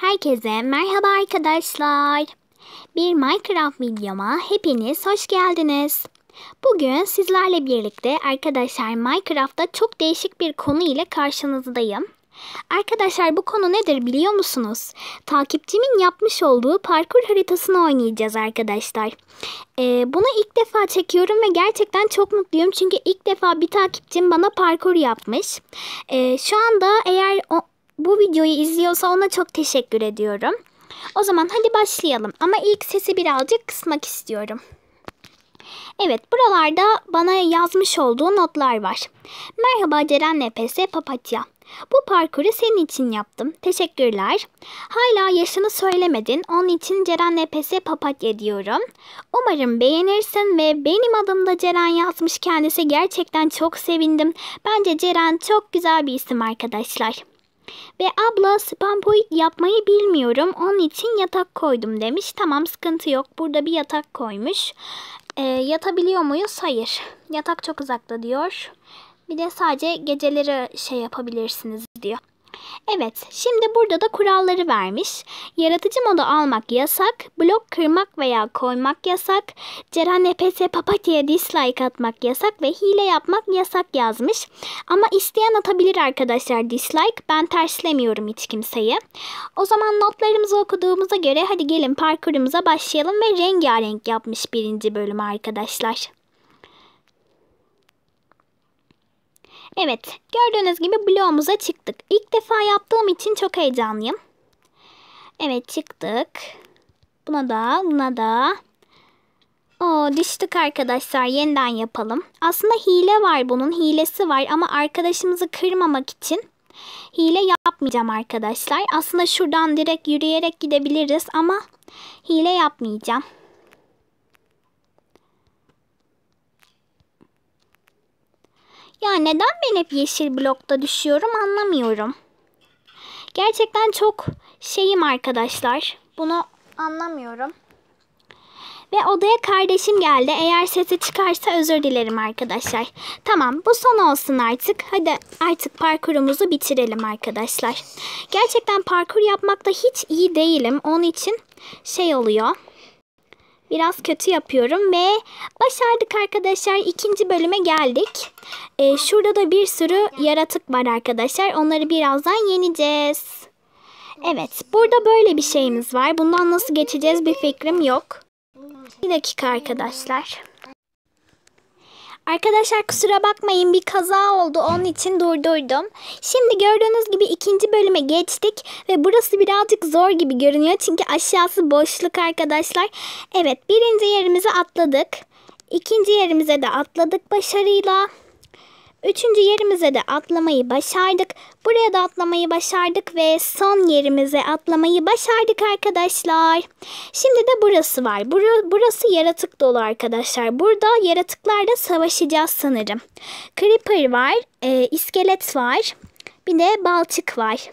Herkese merhaba arkadaşlar. Bir Minecraft videoma hepiniz hoş geldiniz. Bugün sizlerle birlikte arkadaşlar Minecraft'ta çok değişik bir konu ile karşınızdayım. Arkadaşlar bu konu nedir biliyor musunuz? Takipçimin yapmış olduğu parkur haritasını oynayacağız arkadaşlar. Ee, bunu ilk defa çekiyorum ve gerçekten çok mutluyum. Çünkü ilk defa bir takipçim bana parkur yapmış. Ee, şu anda eğer bu videoyu izliyorsa ona çok teşekkür ediyorum. O zaman hadi başlayalım ama ilk sesi birazcık kısmak istiyorum. Evet buralarda bana yazmış olduğu notlar var. Merhaba Ceren Nefes Papatya. Bu parkuru senin için yaptım. Teşekkürler. Hala yaşını söylemedin. Onun için Ceren Nefes Papatya diyorum. Umarım beğenirsin ve benim adım Ceren yazmış kendisi. Gerçekten çok sevindim. Bence Ceren çok güzel bir isim arkadaşlar. Ve abla spampoid yapmayı bilmiyorum. Onun için yatak koydum demiş. Tamam sıkıntı yok. Burada bir yatak koymuş. E, yatabiliyor muyuz? Hayır. Yatak çok uzakta diyor. Bir de sadece geceleri şey yapabilirsiniz diyor. Evet, şimdi burada da kuralları vermiş. Yaratıcı moda almak yasak, blok kırmak veya koymak yasak, Ceren Epes'e papatya'ya dislike atmak yasak ve hile yapmak yasak yazmış. Ama isteyen atabilir arkadaşlar dislike. Ben terslemiyorum hiç kimseyi. O zaman notlarımızı okuduğumuza göre hadi gelin parkurumuza başlayalım ve rengarenk yapmış birinci bölüm arkadaşlar. Evet, gördüğünüz gibi bloğumuza çıktık. İlk defa yaptığım için çok heyecanlıyım. Evet, çıktık. Buna da, buna da. Oo, düştük arkadaşlar. Yeniden yapalım. Aslında hile var bunun. Hilesi var ama arkadaşımızı kırmamak için hile yapmayacağım arkadaşlar. Aslında şuradan direkt yürüyerek gidebiliriz ama hile yapmayacağım. Ya neden ben hep yeşil blokta düşüyorum anlamıyorum. Gerçekten çok şeyim arkadaşlar. Bunu anlamıyorum. Ve odaya kardeşim geldi. Eğer sesi çıkarsa özür dilerim arkadaşlar. Tamam bu son olsun artık. Hadi artık parkurumuzu bitirelim arkadaşlar. Gerçekten parkur yapmakta hiç iyi değilim. Onun için şey oluyor biraz kötü yapıyorum ve başardık arkadaşlar. ikinci bölüme geldik. Ee, şurada da bir sürü yaratık var arkadaşlar. Onları birazdan yeneceğiz. Evet burada böyle bir şeyimiz var. Bundan nasıl geçeceğiz bir fikrim yok. Bir dakika arkadaşlar. Arkadaşlar kusura bakmayın bir kaza oldu onun için durdurdum. Şimdi gördüğünüz gibi ikinci bölüme geçtik ve burası birazcık zor gibi görünüyor çünkü aşağısı boşluk arkadaşlar. Evet birinci yerimizi atladık. İkinci yerimize de atladık başarıyla. Üçüncü yerimize de atlamayı başardık. Buraya da atlamayı başardık ve son yerimize atlamayı başardık arkadaşlar. Şimdi de burası var. Bur burası yaratık dolu arkadaşlar. Burada yaratıklarla savaşacağız sanırım. Creeper var, e, iskelet var. Bir de Balçık var.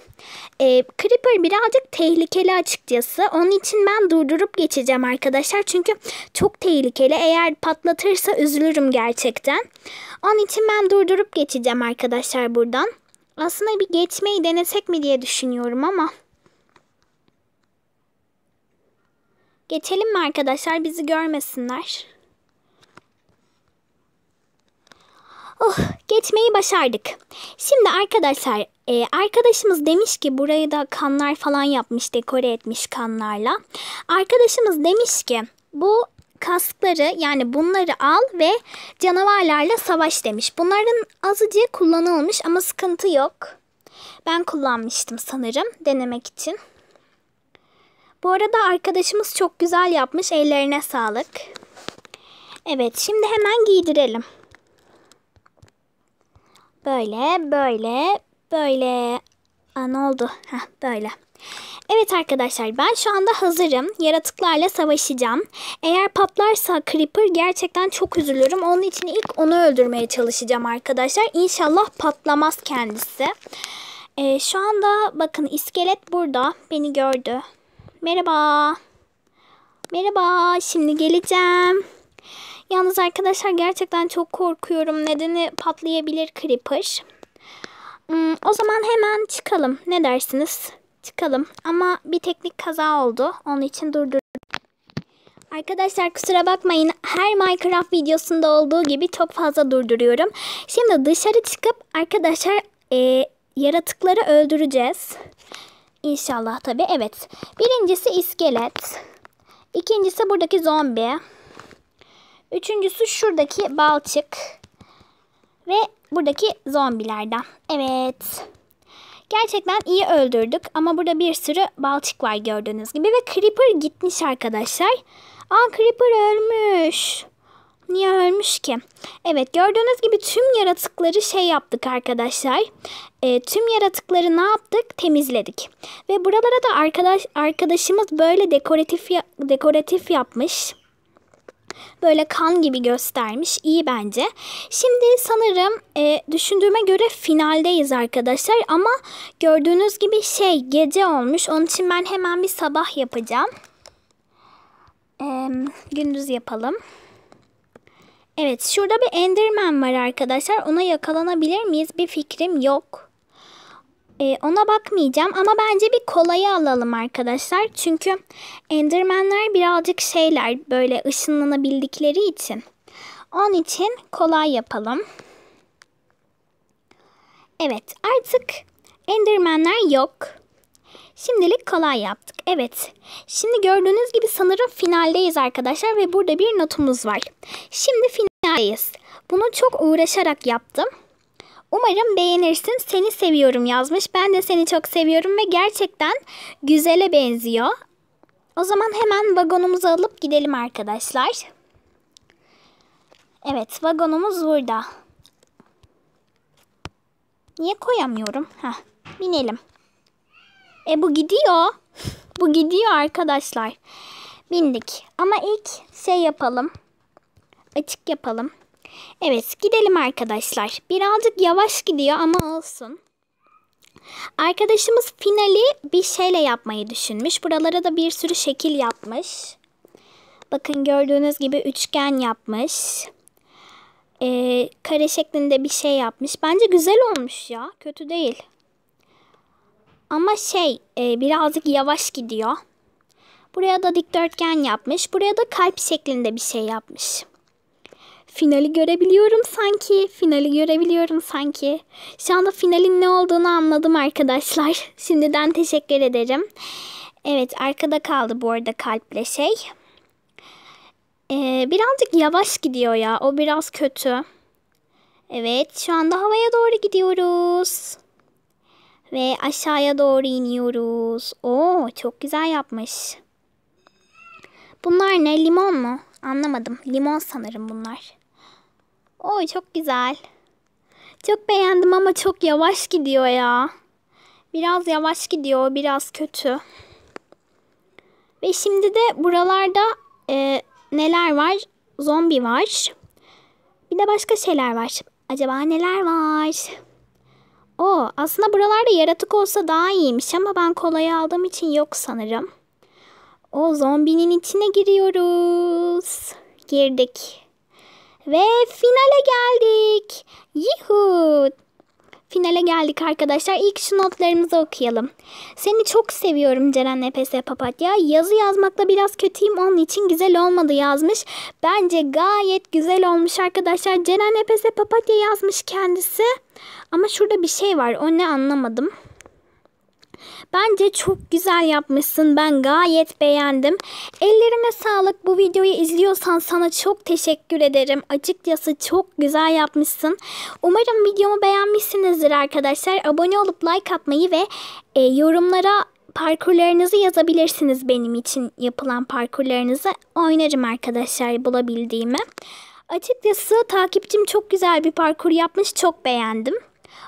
E, Creeper birazcık tehlikeli açıkçası. Onun için ben durdurup geçeceğim arkadaşlar. Çünkü çok tehlikeli. Eğer patlatırsa üzülürüm gerçekten. Onun için ben durdurup geçeceğim arkadaşlar buradan. Aslında bir geçmeyi denesek mi diye düşünüyorum ama. Geçelim mi arkadaşlar bizi görmesinler. etmeyi başardık. Şimdi arkadaşlar e, arkadaşımız demiş ki burayı da kanlar falan yapmış dekore etmiş kanlarla. Arkadaşımız demiş ki bu kaskları yani bunları al ve canavarlarla savaş demiş. Bunların azıcık kullanılmış ama sıkıntı yok. Ben kullanmıştım sanırım denemek için. Bu arada arkadaşımız çok güzel yapmış. Ellerine sağlık. Evet şimdi hemen giydirelim. Böyle, böyle, böyle. Aa, ne oldu? Heh, böyle. Evet arkadaşlar ben şu anda hazırım. Yaratıklarla savaşacağım. Eğer patlarsa Creeper gerçekten çok üzülürüm. Onun için ilk onu öldürmeye çalışacağım arkadaşlar. İnşallah patlamaz kendisi. Ee, şu anda bakın iskelet burada. Beni gördü. Merhaba. Merhaba. Şimdi geleceğim. Yalnız arkadaşlar gerçekten çok korkuyorum. Nedeni patlayabilir Creeper. Hmm, o zaman hemen çıkalım. Ne dersiniz? Çıkalım. Ama bir teknik kaza oldu. Onun için durdur. Arkadaşlar kusura bakmayın her Minecraft videosunda olduğu gibi çok fazla durduruyorum. Şimdi dışarı çıkıp arkadaşlar e, yaratıkları öldüreceğiz. İnşallah tabi evet. Birincisi iskelet. İkincisi buradaki zombi. Üçüncüsü şuradaki balçık. Ve buradaki zombilerden. Evet. Gerçekten iyi öldürdük ama burada bir sürü balçık var gördüğünüz gibi. Ve Creeper gitmiş arkadaşlar. Aa Creeper ölmüş. Niye ölmüş ki? Evet gördüğünüz gibi tüm yaratıkları şey yaptık arkadaşlar. E, tüm yaratıkları ne yaptık? Temizledik. Ve buralara da arkadaş arkadaşımız böyle dekoratif dekoratif yapmış böyle kan gibi göstermiş. İyi bence. Şimdi sanırım e, düşündüğüme göre finaldeyiz arkadaşlar. Ama gördüğünüz gibi şey gece olmuş. Onun için ben hemen bir sabah yapacağım. E, gündüz yapalım. Evet şurada bir Enderman var arkadaşlar. Ona yakalanabilir miyiz? Bir fikrim yok. Ee, ona bakmayacağım ama bence bir kolayı alalım arkadaşlar. Çünkü Endermenler birazcık şeyler böyle ışınlanabildikleri için. Onun için kolay yapalım. Evet artık Endermenler yok. Şimdilik kolay yaptık. Evet. Şimdi gördüğünüz gibi sanırım finaldeyiz arkadaşlar ve burada bir notumuz var. Şimdi finaldeyiz. Bunu çok uğraşarak yaptım. Umarım beğenirsin. Seni seviyorum yazmış. Ben de seni çok seviyorum ve gerçekten güzele benziyor. O zaman hemen vagonumuzu alıp gidelim arkadaşlar. Evet vagonumuz burada. Niye koyamıyorum? Heh, binelim. E bu gidiyor. bu gidiyor arkadaşlar. Bindik. Ama ilk şey yapalım. Açık yapalım. Evet gidelim arkadaşlar. Birazcık yavaş gidiyor ama olsun. Arkadaşımız finali bir şeyle yapmayı düşünmüş. Buralara da bir sürü şekil yapmış. Bakın gördüğünüz gibi üçgen yapmış. Ee, kare şeklinde bir şey yapmış. Bence güzel olmuş ya. Kötü değil. Ama şey e, birazcık yavaş gidiyor. Buraya da dikdörtgen yapmış. Buraya da kalp şeklinde bir şey yapmış finali görebiliyorum sanki. Finali görebiliyorum sanki. Şu anda finalin ne olduğunu anladım arkadaşlar. Şimdiden teşekkür ederim. Evet arkada kaldı bu arada kalple şey. Ee, birazcık yavaş gidiyor ya. O biraz kötü. Evet şu anda havaya doğru gidiyoruz. Ve aşağıya doğru iniyoruz. Oo çok güzel yapmış. Bunlar ne? Limon mu? Anlamadım. Limon sanırım bunlar. Oy çok güzel. Çok beğendim ama çok yavaş gidiyor ya. Biraz yavaş gidiyor, biraz kötü. Ve şimdi de buralarda e, neler var? Zombi var. Bir de başka şeyler var. Acaba neler var? O aslında buralarda yaratık olsa daha iyiymiş ama ben kolayı aldığım için yok sanırım. O zombinin içine giriyoruz. Girdik. Ve finale geldik. Yuhu. Finale geldik arkadaşlar. İlk şu notlarımızı okuyalım. Seni çok seviyorum Ceren EPS Papatya. Yazı yazmakla biraz kötüyüm onun için güzel olmadı yazmış. Bence gayet güzel olmuş arkadaşlar. Ceren EPS Papatya yazmış kendisi. Ama şurada bir şey var. O ne anlamadım. Bence çok güzel yapmışsın. Ben gayet beğendim. Ellerine sağlık. Bu videoyu izliyorsan sana çok teşekkür ederim. Açıkçası çok güzel yapmışsın. Umarım videomu beğenmişsinizdir arkadaşlar. Abone olup like atmayı ve e, yorumlara parkurlarınızı yazabilirsiniz benim için yapılan parkurlarınızı. Oynarım arkadaşlar bulabildiğimi. Açıkçası takipçim çok güzel bir parkur yapmış. Çok beğendim.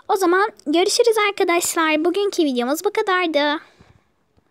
O zaman görüşürüz arkadaşlar. Bugünkü videomuz bu kadardı.